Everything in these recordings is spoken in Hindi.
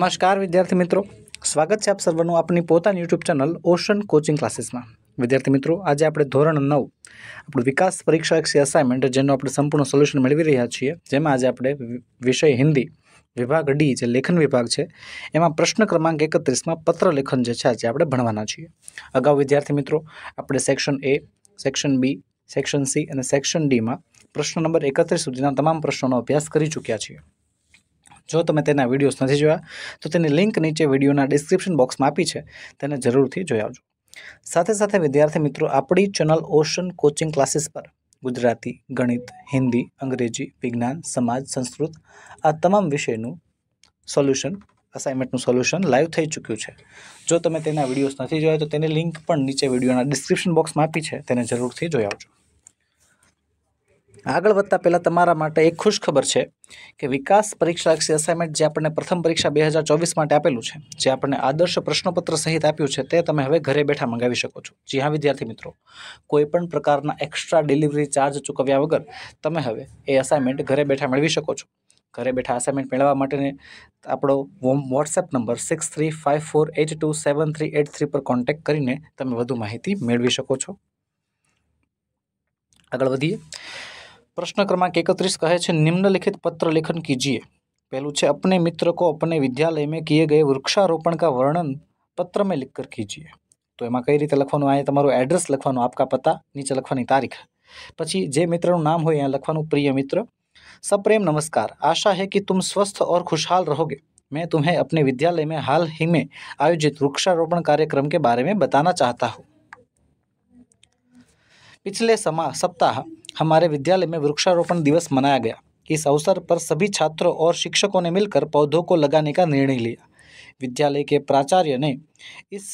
નમસ્કાર વિદ્યાર્થી મિત્રો સ્વાગત છે આપ સર્વનું આપની પોતાની યુટ્યુબ ચેનલ ઓશન કોચિંગ ક્લાસીસમાં વિદ્યાર્થી મિત્રો આજે આપણે ધોરણ નવ આપણું વિકાસ પરીક્ષા એકસી અસાઇનમેન્ટ જેનું આપણે સંપૂર્ણ સોલ્યુશન મેળવી રહ્યા છીએ જેમાં આજે આપણે વિષય હિન્દી વિભાગ ડી જે લેખન વિભાગ છે એમાં પ્રશ્ન ક્રમાંક એકત્રીસમાં પત્ર લેખન જે છે આજે આપણે ભણવાના છીએ અગાઉ વિદ્યાર્થી મિત્રો આપણે section A section B section C અને સેક્શન ડીમાં પ્રશ્ન નંબર એકત્રીસ સુધીના તમામ પ્રશ્નોનો અભ્યાસ કરી ચૂક્યા છીએ જો તમે તેના વિડીયોઝ નથી જોયા તો તેની લિંક નીચે વિડીયોના ડિસ્ક્રિપ્શન બોક્સમાં આપી છે તેને જરૂરથી જોઈ આવજો સાથે સાથે વિદ્યાર્થી મિત્રો આપણી ચેનલ ઓશન કોચિંગ ક્લાસીસ પર ગુજરાતી ગણિત હિન્દી અંગ્રેજી વિજ્ઞાન સમાજ સંસ્કૃત આ તમામ વિષયનું સોલ્યુશન અસાઇનમેન્ટનું સોલ્યુશન લાઈવ થઈ ચૂક્યું છે જો તમે તેના વિડીયોઝ નથી જોયા તો તેની લિંક પણ નીચે વિડીયોના ડિસ્ક્રિપ્શન બોક્સમાં આપી છે તેને જરૂરથી જોઈ આવજો આગળ વધતા પહેલાં તમારા માટે એક ખુશ ખબર છે કે વિકાસ પરીક્ષા અસાઇનમેન્ટ જે આપણને પ્રથમ પરીક્ષા બે હજાર ચોવીસ માટે આપેલું છે જે આપણને આદર્શ પ્રશ્નપત્ર સહિત આપ્યું છે તે તમે હવે ઘરે બેઠા મંગાવી શકો છો જી હા વિદ્યાર્થી મિત્રો કોઈપણ પ્રકારના એક્સ્ટ્રા ડિલિવરી ચાર્જ ચૂકવ્યા વગર તમે હવે એ અસાઇનમેન્ટ ઘરે બેઠા મેળવી શકો છો ઘરે બેઠા અસાઇનમેન્ટ મેળવવા માટેને આપણો WhatsApp number six three five four eight two seven three eight three પર કોન્ટેક્ટ કરીને તમે વધુ માહિતી મેળવી શકો છો આગળ વધીએ प्रश्न क्रमांक एकत्रिस कहे निम्नलिखित पत्र लेखन कीजिए पहलू છે अपने मित्र को अपने विद्यालय में किए गए वृक्षारोपण का वर्णन पत्र में लिख कर कीजिए तो यहाँ कई रीते लख एड्रेस लिखा आपका पता नीचे लिखा तारीख पची जे मित्र नाम हो નામ प्रिय मित्र सप्रेम नमस्कार आशा है कि तुम स्वस्थ और खुशहाल रहोगे मैं तुम्हें अपने विद्यालय में हाल ही में आयोजित वृक्षारोपण कार्यक्रम के बारे में बताना चाहता हूँ पिछले समा सप्ताह हमारे विद्यालय में वृक्षारोपण दिवस मनाया गया इस अवसर पर सभी छात्रों और शिक्षकों ने मिलकर पौधों को लगाने का निर्णय लिया विद्यालय के प्राचार्य ने इस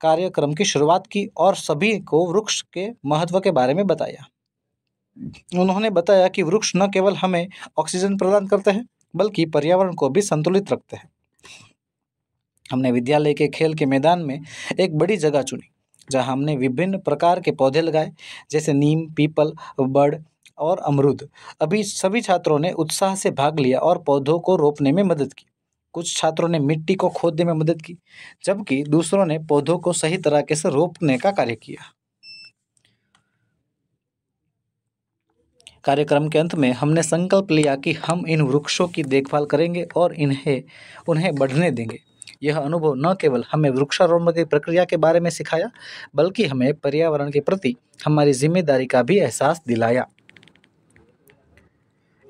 कार्यक्रम की शुरुआत की और सभी को वृक्ष के महत्व के बारे में बताया उन्होंने बताया कि वृक्ष न केवल हमें ऑक्सीजन प्रदान करते हैं बल्कि पर्यावरण को भी संतुलित रखते हैं हमने विद्यालय के खेल के मैदान में एक बड़ी जगह चुनी जहाँ हमने विभिन्न प्रकार के पौधे लगाए जैसे नीम पीपल बड़ और अमरूद अभी सभी छात्रों ने उत्साह से भाग लिया और पौधों को रोपने में मदद की कुछ छात्रों ने मिट्टी को खोदने में मदद की जबकि दूसरों ने पौधों को सही तरीके से रोपने का कार्य किया कार्यक्रम के अंत में हमने संकल्प लिया कि हम इन वृक्षों की देखभाल करेंगे और इन्हें उन्हें बढ़ने देंगे यह अनुभव न केवल हमें वृक्षारोपण की प्रक्रिया के बारे में सिखाया बल्कि हमें पर्यावरण के प्रति हमारी जिम्मेदारी का भी एहसास दिलाया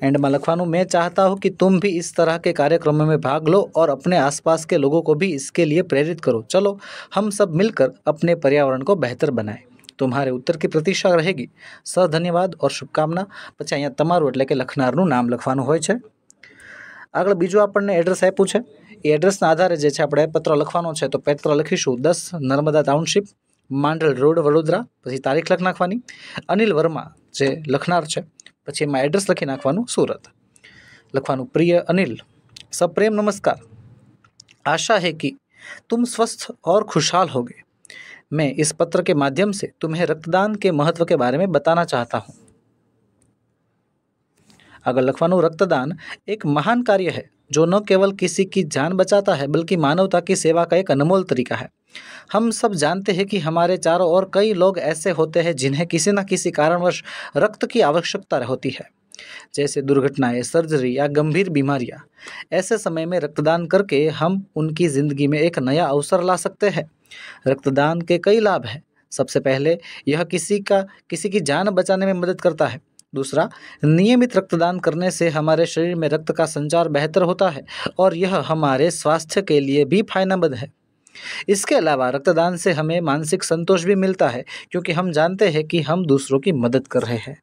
एंड લખવાનું मैं चाहता हूँ कि तुम भी इस तरह के कार्यक्रमों में भाग लो और अपने आसपास के लोगों को भी इसके लिए प्रेरित करो चलो हम सब मिलकर अपने पर्यावरण को बेहतर बनाएं तुम्हारे उत्तर की प्रतीक्षा रहेगी सर धन्यवाद और शुभकामना અહીંયા अँ એટલે एट्ले लखनार नाम लखवा हो आग बीजू બીજું एड्रेस એડ્રેસ है एड्रेस ના આધારે જે છે આપણે પત્ર લખવાનો છે તો પત્ર લખીશું 10 नर्मदा টাઉનશિપ માંડલ રોડ વડોદરા પછી તારીખ લખ નાખવાની અનિલ વર્મા જે લખનાર છે પછી માં એડ્રેસ લખી નાખવાનું સુરત લખવાનું પ્રિય અનિલ સપ્રેમ નમસ્કાર आशा है कि तुम स्वस्थ और खुशहाल होगे मैं इस पत्र के माध्यम से तुम्हें रक्तदान के महत्व के बारे में बताना चाहता हूं अगर लखवानु रक्तदान एक महान कार्य है जो न केवल किसी की जान बचाता है बल्कि मानवता की सेवा का एक अनमोल तरीका है हम सब जानते हैं कि हमारे चारों ओर कई लोग ऐसे होते हैं जिन्हें किसी न किसी कारणवश रक्त की आवश्यकता होती है जैसे दुर्घटनाएं सर्जरी या गंभीर बीमारियां ऐसे समय में रक्तदान करके हम उनकी ज़िंदगी में एक नया अवसर ला सकते हैं रक्तदान के कई लाभ हैं सबसे पहले यह किसी का किसी की जान बचाने में मदद करता है दूसरा नियमित रक्तदान करने से हमारे शरीर में रक्त का संचार बेहतर होता है और यह हमारे स्वास्थ्य के लिए भी फायदेमंद है इसके अलावा रक्तदान से हमें मानसिक संतोष भी मिलता है क्योंकि हम जानते हैं कि हम दूसरों की मदद कर रहे हैं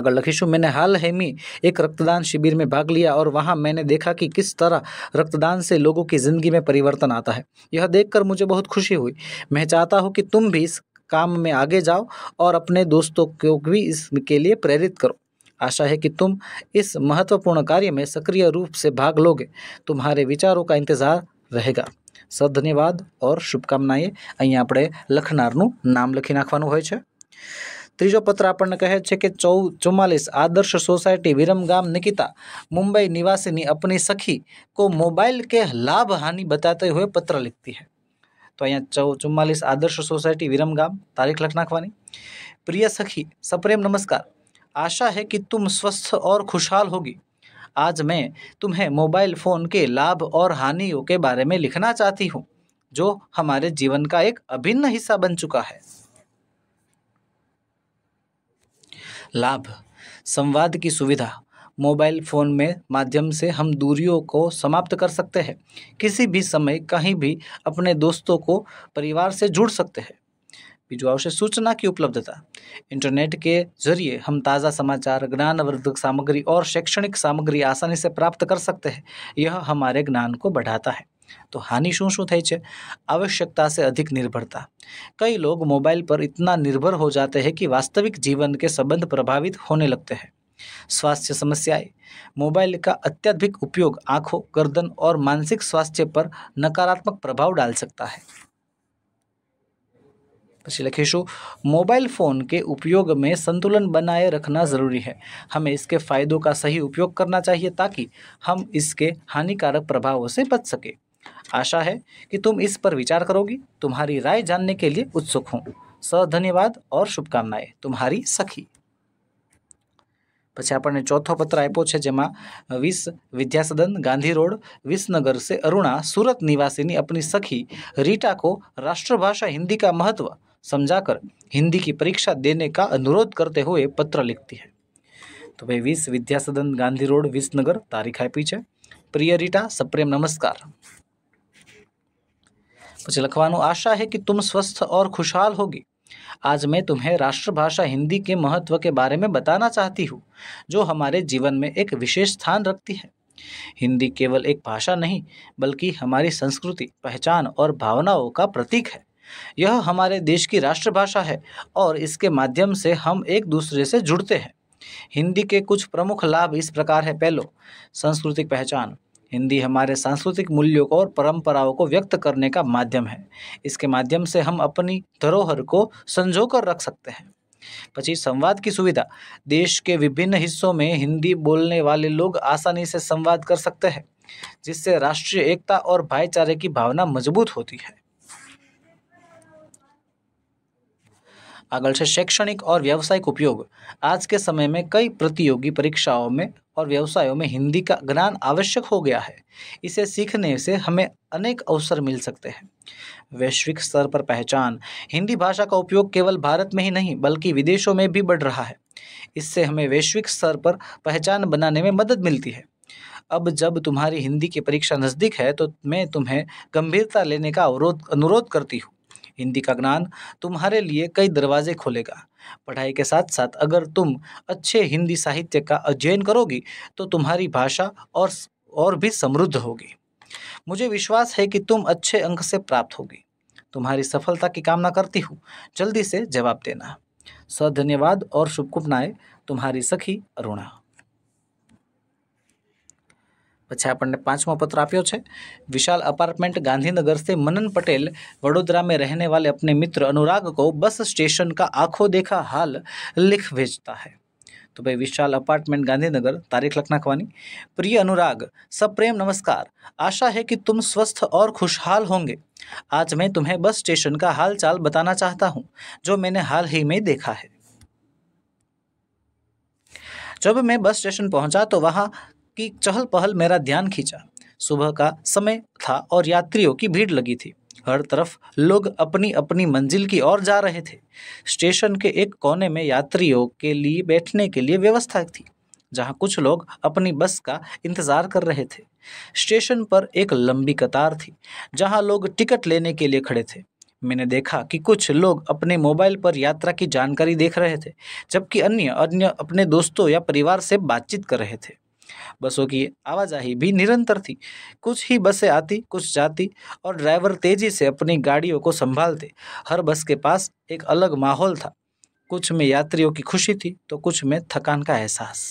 अगर लखीशु मैंने हाल ही में एक रक्तदान शिविर में भाग लिया और वहाँ मैंने देखा कि किस तरह रक्तदान से लोगों की ज़िंदगी में परिवर्तन आता है यह देखकर मुझे बहुत खुशी हुई मैं चाहता हूँ कि तुम भी इस काम में आगे जाओ और अपने दोस्तों को भी इसके लिए प्रेरित करो आशा है कि तुम इस महत्वपूर्ण कार्य में सक्रिय रूप से भाग लोगे तुम्हारे विचारों का इंतजार रहेगा सर धन्यवाद और शुभकामनाएं अँ आप लखनारन नाम लखी नाखवा हो तीजो पत्र अपन कहे कि चौ चुम्मास आदर्श सोसायटी विरमगाम निकिता मुंबई निवासी अपनी सखी को मोबाइल के लाभ हानि बताते हुए पत्र लिखती है तो અહીંયા चौ આદર્શ आदर्श વિરમગામ तारीख લખ નાખવાની प्रिय सखी सप्रेम नमस्कार आशा है कि तुम स्वस्थ और खुशहाल होगी आज मैं तुम्हें मोबाइल फ़ोन के लाभ और हानियों के बारे में लिखना चाहती हूँ जो हमारे जीवन का एक अभिन्न हिस्सा बन चुका है लाभ संवाद की सुविधा मोबाइल फ़ोन में माध्यम से हम दूरियों को समाप्त कर सकते हैं किसी भी समय कहीं भी अपने दोस्तों को परिवार से जुड़ सकते हैं बीजुआ से सूचना की उपलब्धता इंटरनेट के जरिए हम ताज़ा समाचार ज्ञानवर्धक सामग्री और शैक्षणिक सामग्री आसानी से प्राप्त कर सकते हैं यह हमारे ज्ञान को बढ़ाता है तो हानि शू शू थे आवश्यकता से अधिक निर्भरता कई लोग मोबाइल पर इतना निर्भर हो जाते हैं कि वास्तविक जीवन के संबंध प्रभावित होने लगते हैं स्वास्थ्य समस्याएं मोबाइल का अत्यधिक उपयोग आंखों गर्दन और मानसिक स्वास्थ्य पर नकारात्मक प्रभाव डाल सकता है પછી લખીશું फ़ोन के उपयोग में संतुलन बनाए रखना ज़रूरी है हमें इसके फ़ायदों का सही उपयोग करना चाहिए ताकि हम इसके हानिकारक प्रभावों से बच सके आशा है कि तुम इस पर विचार करोगी तुम्हारी राय जानने के लिए उत्सुक हूँ सधन्यवाद और शुभकामनाएं तुम्हारी सखी પછી આપણને ચોથો પત્ર આપ્યો છે જેમાં 20 विद्या सदन ગાંધી રોડ વિસનગર સે अरुणा સુરત નિવાસીની apni સખી રીટા કો રાષ્ટ્રભાષા હિન્દી કા મહત્વ સમજાકર હિન્દી કી પરીક્ષા દેને કા અનુરોધ karte hue પત્ર લખતી હૈ તો ભઈ 20 विद्या सदन ગાંધી રોડ વિસનગર તારીખ આઈ પી છે પ્રિય રીટા સપ્રેમ નમસ્કાર મુજે લખવાનો આશા હે કી તુમ સ્વસ્થ ઓર ખુશાલ હોગી आज मैं तुम्हें राष्ट्रभाषा हिंदी के महत्व के बारे में बताना चाहती हूँ जो हमारे जीवन में एक विशेष स्थान रखती है हिंदी केवल एक भाषा नहीं बल्कि हमारी संस्कृति पहचान और भावनाओं का प्रतीक है यह हमारे देश की राष्ट्रभाषा है और इसके माध्यम से हम एक दूसरे से जुड़ते हैं हिंदी के कुछ प्रमुख लाभ इस प्रकार है पहलो सांस्कृतिक पहचान हिंदी हमारे सांस्कृतिक मूल्यों को और परंपराओं को व्यक्त करने का माध्यम है इसके माध्यम से हम अपनी धरोहर को संजो कर रख सकते हैं पच्चीस संवाद की सुविधा देश के विभिन्न हिस्सों में हिंदी बोलने वाले लोग आसानी से संवाद कर सकते हैं जिससे राष्ट्रीय एकता और भाईचारे की भावना मजबूत होती है આગળ से शैक्षणिक और व्यावसायिक उपयोग आज के समय में कई प्रतियोगी परीक्षाओं में और व्यवसायों में हिंदी का ज्ञान आवश्यक हो गया है इसे सीखने से हमें अनेक अवसर मिल सकते हैं वैश्विक स्तर पर पहचान हिंदी भाषा का उपयोग केवल भारत में ही नहीं बल्कि विदेशों में भी बढ़ रहा है इससे हमें वैश्विक स्तर पर पहचान बनाने में मदद मिलती है अब जब तुम्हारी हिंदी की परीक्षा नज़दीक है तो मैं तुम्हें गंभीरता लेने का अवरोध अनुरोध करती हूँ हिंदी का ज्ञान तुम्हारे लिए कई दरवाजे खोलेगा पढ़ाई के साथ साथ अगर तुम अच्छे हिंदी साहित्य का अध्ययन करोगी तो तुम्हारी भाषा और और भी समृद्ध होगी मुझे विश्वास है कि तुम अच्छे अंक से प्राप्त होगी तुम्हारी सफलता की कामना करती हूँ जल्दी से जवाब देना सधन्यवाद और शुभकामनाएं तुम्हारी सखी अरुणा पे આપણને પાંચમો પત્ર આપ્યો છે વિશાલ અપાર્ટમેન્ટ गांधीनगर से मनन पटेल वडोदरा में रहने वाले अपने मित्र अनुराग को बस स्टेशन का आंखों देखा हाल लिख भेजता है तो भाई विशाल अपार्टमेंट गांधीनगर तारीख लख नाखवानी प्रिय अनुराग सब प्रेम नमस्कार आशा है कि तुम स्वस्थ और खुशहाल होंगे आज मैं तुम्हें बस स्टेशन का हाल चाल बताना चाहता हूँ जो मैंने हाल ही में देखा है जब मैं बस स्टेशन पहुंचा तो वहां की चहल पहल मेरा ध्यान खींचा सुबह का समय था और यात्रियों की भीड़ लगी थी हर तरफ लोग अपनी अपनी मंजिल की ओर जा रहे थे स्टेशन के एक कोने में यात्रियों के लिए बैठने के लिए व्यवस्था थी जहां कुछ लोग अपनी बस का इंतज़ार कर रहे थे स्टेशन पर एक लंबी कतार थी जहां लोग टिकट लेने के लिए खड़े थे मैंने देखा कि कुछ लोग अपने मोबाइल पर यात्रा की जानकारी देख रहे थे जबकि अन्य अन्य अपने दोस्तों या परिवार से बातचीत कर रहे थे बसों की आवाजाही भी निरंतर थी कुछ ही बसें आती कुछ जाती और ड्राइवर तेजी से अपनी गाड़ियों को संभालते हर बस के पास एक अलग माहौल था कुछ में यात्रियों की खुशी थी तो कुछ में थकान का एहसास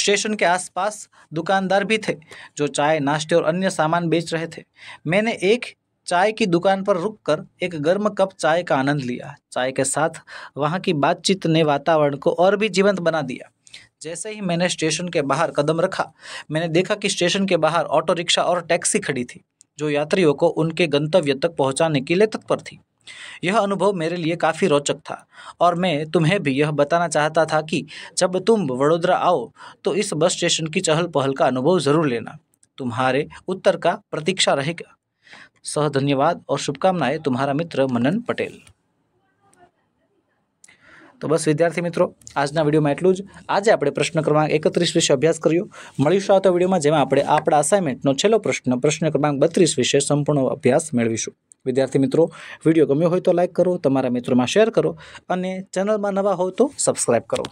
स्टेशन के आसपास दुकानदार भी थे जो चाय नाश्ते और अन्य सामान बेच रहे थे मैंने एक चाय की दुकान पर रुककर एक गर्म कप चाय का आनंद लिया चाय के साथ वहाँ की बातचीत ने वातावरण को और भी जीवंत बना दिया जैसे ही मैंने स्टेशन के बाहर कदम रखा मैंने देखा कि स्टेशन के बाहर ऑटो रिक्शा और टैक्सी खड़ी थी जो यात्रियों को उनके गंतव्य तक पहुँचाने के लिए तत्पर थी यह अनुभव मेरे लिए काफ़ी रोचक था और मैं तुम्हें भी यह बताना चाहता था कि जब तुम वडोदरा आओ तो इस बस स्टेशन की चहल पहल का अनुभव ज़रूर लेना तुम्हारे उत्तर का प्रतीक्षा रहेगा સહધન્યાવાદ ઓર શુભકામનાએ તમારો મિત્ર મનન પટેલ તો બસ વિદ્યાર્થી મિત્રો આજના વિડિયો માં એટલું જ આજે આપણે પ્રશ્ન ક્રમાંક 31 વિશે અભ્યાસ કર્યો મળીશું તો વિડિયો માં જેમાં આપણે આપડા અસાઇનમેન્ટ નો છેલ્લો પ્રશ્ન પ્રશ્ન ક્રમાંક 32 વિશે સંપૂર્ણ અભ્યાસ મેળવીશું વિદ્યાર્થી મિત્રો વિડિયો ગમ્યો હોય તો લાઈક કરો તમારા મિત્રો માં શેર કરો અને ચેનલ માં નવા હો તો સબ્સ્ક્રાઇબ કરો